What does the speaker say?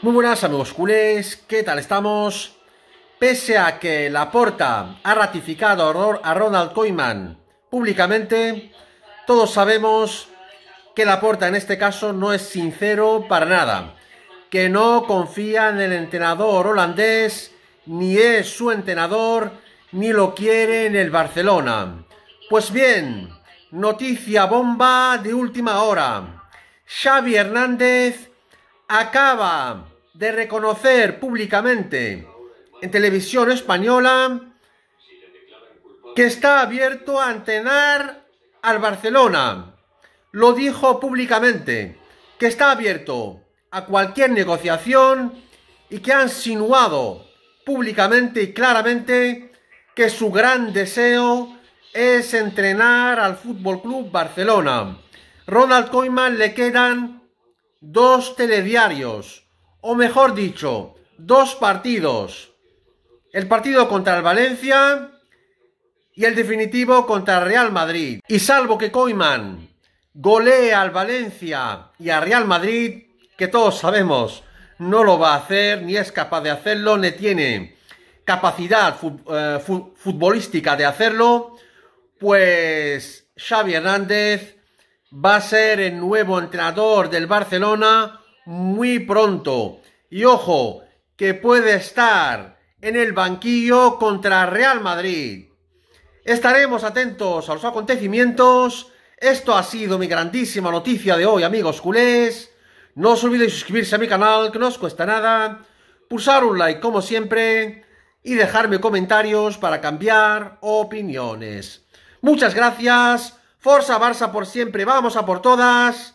Muy buenas amigos culés, ¿qué tal estamos? Pese a que Laporta ha ratificado a Ronald Koeman públicamente, todos sabemos que La Laporta en este caso no es sincero para nada, que no confía en el entrenador holandés, ni es su entrenador, ni lo quiere en el Barcelona. Pues bien, noticia bomba de última hora. Xavi Hernández acaba de reconocer públicamente en televisión española que está abierto a entrenar al Barcelona. Lo dijo públicamente, que está abierto a cualquier negociación y que ha insinuado públicamente y claramente que su gran deseo es entrenar al Fútbol Club Barcelona. Ronald Koeman le quedan dos telediarios o mejor dicho, dos partidos. El partido contra el Valencia y el definitivo contra el Real Madrid. Y salvo que Koeman golee al Valencia y al Real Madrid, que todos sabemos no lo va a hacer, ni es capaz de hacerlo, ni tiene capacidad eh, futbolística de hacerlo, pues Xavi Hernández va a ser el nuevo entrenador del Barcelona muy pronto. Y ojo, que puede estar en el banquillo contra Real Madrid. Estaremos atentos a los acontecimientos. Esto ha sido mi grandísima noticia de hoy, amigos culés. No os olvidéis suscribirse a mi canal, que no os cuesta nada. Pulsar un like, como siempre. Y dejarme comentarios para cambiar opiniones. Muchas gracias. Forza Barça por siempre. Vamos a por todas